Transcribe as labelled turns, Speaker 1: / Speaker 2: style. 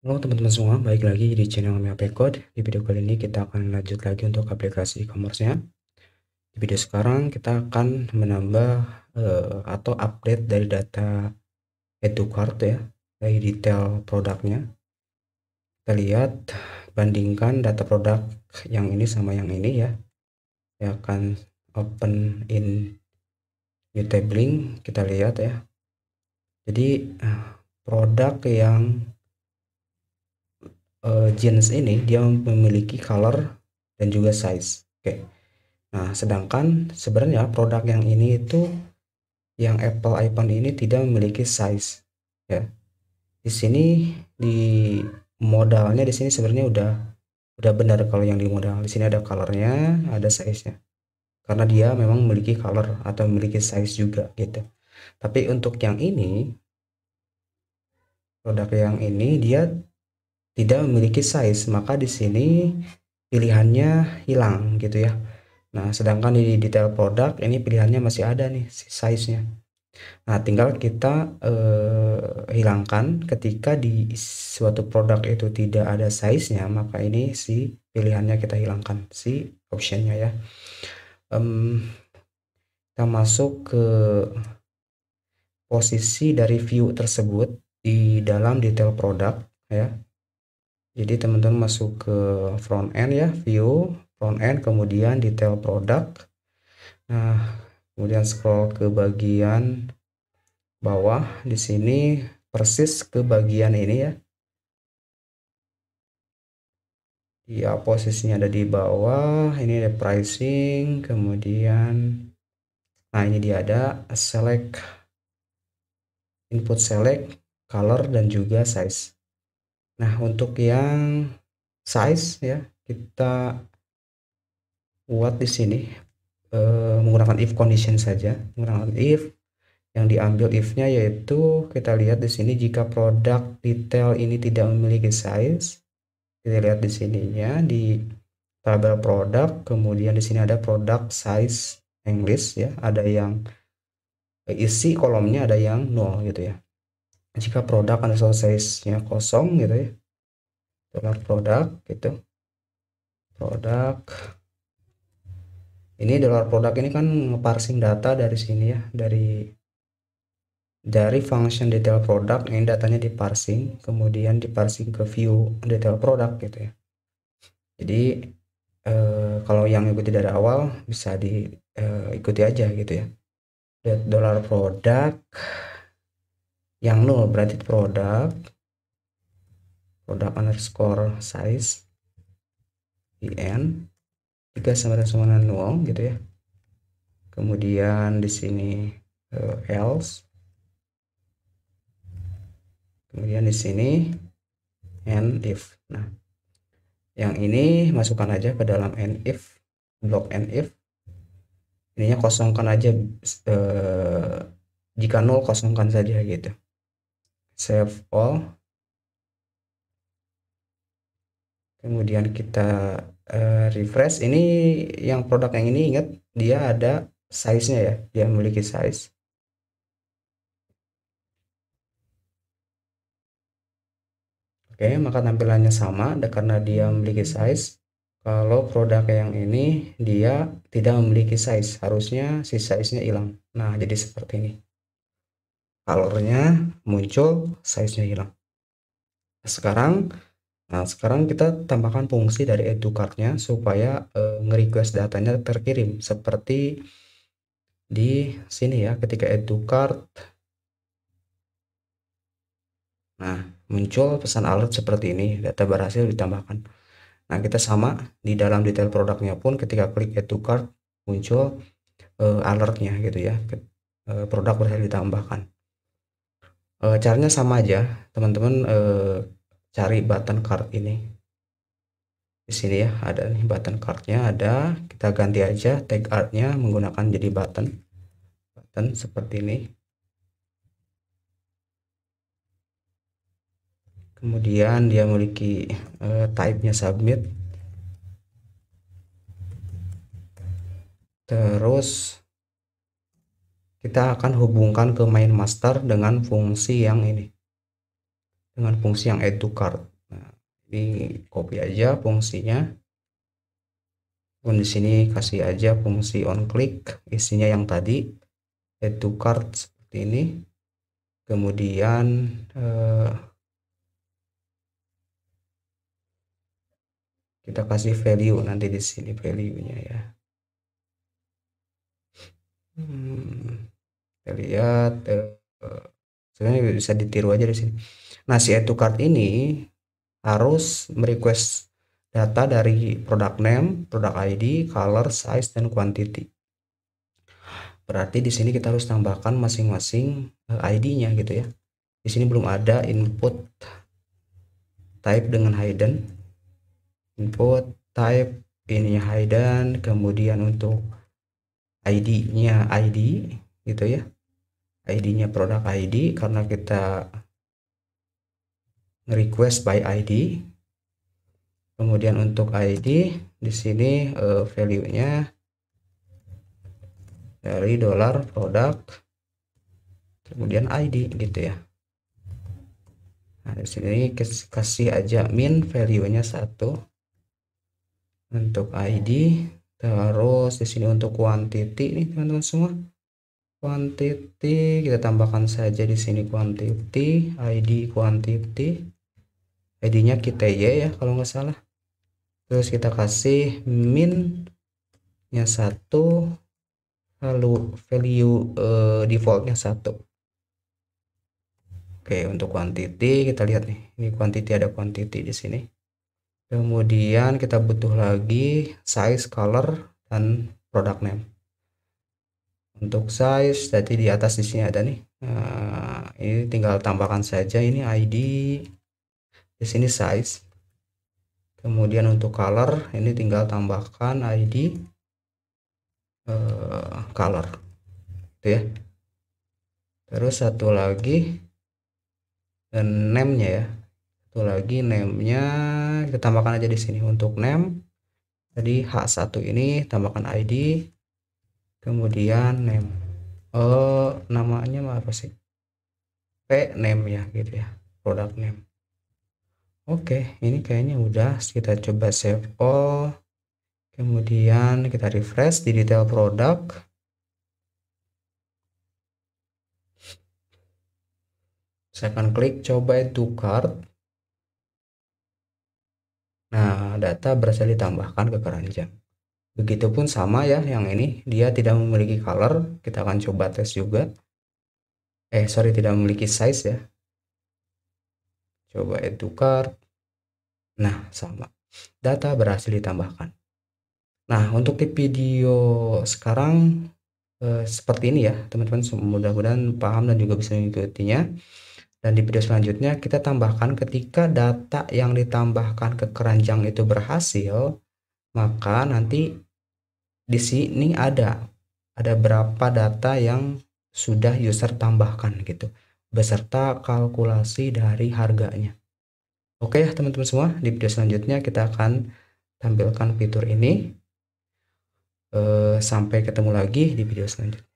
Speaker 1: Halo teman-teman semua, baik lagi di channel kami Di video kali ini kita akan lanjut lagi untuk aplikasi e-commerce-nya. Di video sekarang kita akan menambah uh, atau update dari data EduCard ya, dari detail produknya. Kita lihat, bandingkan data produk yang ini sama yang ini ya. Saya akan open in new tabling, kita lihat ya. Jadi eh, produk yang uh, eh, jenis ini dia memiliki color dan juga size. Oke. Okay. Nah, sedangkan sebenarnya produk yang ini itu yang Apple iPhone ini tidak memiliki size ya. Di sini di modalnya di sini sebenarnya udah udah benar kalau yang di modal. Di sini ada colornya, ada size-nya. Karena dia memang memiliki color atau memiliki size juga gitu. Tapi untuk yang ini produk yang ini dia tidak memiliki size maka di sini pilihannya hilang gitu ya nah sedangkan di detail produk ini pilihannya masih ada nih size nya nah tinggal kita eh, hilangkan ketika di suatu produk itu tidak ada size nya maka ini si pilihannya kita hilangkan si optionnya ya um, kita masuk ke posisi dari view tersebut di dalam detail produk ya jadi teman-teman masuk ke front end ya view front end kemudian detail produk nah kemudian scroll ke bagian bawah di sini persis ke bagian ini ya ya posisinya ada di bawah ini ada pricing kemudian nah ini dia ada select input select color dan juga size Nah, untuk yang size ya, kita buat di sini eh, menggunakan if condition saja, menggunakan if yang diambil if-nya yaitu kita lihat di sini jika produk detail ini tidak memiliki size. Kita lihat di sininya di tabel produk, kemudian di sini ada produk size English ya, ada yang isi kolomnya ada yang nol gitu ya jika produk atau size-nya kosong gitu ya dolar produk gitu produk ini dolar produk ini kan ngeparsing data dari sini ya dari dari function detail produk ini datanya diparsing kemudian diparsing ke view detail produk gitu ya jadi eh, kalau yang ikuti dari awal bisa diikuti eh, aja gitu ya dollar produk yang nol berarti produk produk underscore size in tiga sama dengan nol gitu ya kemudian di sini uh, else kemudian di sini and if nah yang ini masukkan aja ke dalam and if blok and if ininya kosongkan aja uh, jika nol kosongkan saja gitu save all kemudian kita uh, refresh ini yang produk yang ini ingat dia ada size-nya ya dia memiliki size oke maka tampilannya sama karena dia memiliki size kalau produk yang ini dia tidak memiliki size harusnya si size nya hilang nah jadi seperti ini colornya muncul size nya hilang nah, sekarang nah sekarang kita tambahkan fungsi dari educard nya supaya eh, nge-request datanya terkirim seperti di sini ya ketika educard nah muncul pesan alert seperti ini data berhasil ditambahkan nah kita sama di dalam detail produknya pun ketika klik add to cart muncul uh, alertnya gitu ya uh, produk berhasil ditambahkan e, caranya sama aja teman-teman e, cari button card ini di sini ya ada nih button cardnya ada kita ganti aja tag artnya menggunakan jadi button button seperti ini kemudian dia memiliki e, type-nya submit terus kita akan hubungkan ke main master dengan fungsi yang ini dengan fungsi yang add to cart nah, ini copy aja fungsinya pun di sini kasih aja fungsi on click isinya yang tadi add to cart seperti ini kemudian eh, kita kasih value nanti di sini value-nya ya Hmm, kita lihat eh, sebenarnya bisa ditiru aja di sini. Nah, si card ini harus merequest data dari product name, product ID, color, size, dan quantity. Berarti di sini kita harus tambahkan masing-masing eh, ID-nya gitu ya. Di sini belum ada input type dengan hidden. Input type ini hidden, kemudian untuk ID-nya ID gitu ya ID-nya produk ID karena kita request by ID kemudian untuk ID di sini uh, value-nya dari dolar produk kemudian ID gitu ya nah di sini kasih aja min value-nya satu untuk ID Terus di sini untuk quantity nih teman-teman semua. Quantity kita tambahkan saja di sini quantity, ID quantity. ID-nya kita Y ya kalau nggak salah. Terus kita kasih min nya satu lalu value default eh, defaultnya satu. Oke, untuk quantity kita lihat nih. Ini quantity ada quantity di sini kemudian kita butuh lagi size color dan product name untuk size tadi di atas di sini ada nih nah, ini tinggal tambahkan saja ini ID di sini size kemudian untuk color ini tinggal tambahkan ID uh, eh, color gitu ya terus satu lagi dan eh, name nya ya satu lagi name nya kita tambahkan aja di sini untuk name Jadi H1 ini tambahkan ID kemudian name oh namanya apa sih P name ya gitu ya product name oke ini kayaknya udah kita coba save all kemudian kita refresh di detail produk saya akan klik coba itu cart data berhasil ditambahkan ke keranjang. Begitupun sama ya yang ini, dia tidak memiliki color, kita akan coba tes juga. Eh sorry, tidak memiliki size ya. Coba add to cart. Nah, sama. Data berhasil ditambahkan. Nah, untuk di video sekarang eh, seperti ini ya, teman-teman. Mudah-mudahan paham dan juga bisa mengikutinya. Dan di video selanjutnya kita tambahkan ketika data yang ditambahkan ke keranjang itu berhasil, maka nanti di sini ada ada berapa data yang sudah user tambahkan gitu beserta kalkulasi dari harganya. Oke ya teman-teman semua, di video selanjutnya kita akan tampilkan fitur ini. Eh, sampai ketemu lagi di video selanjutnya.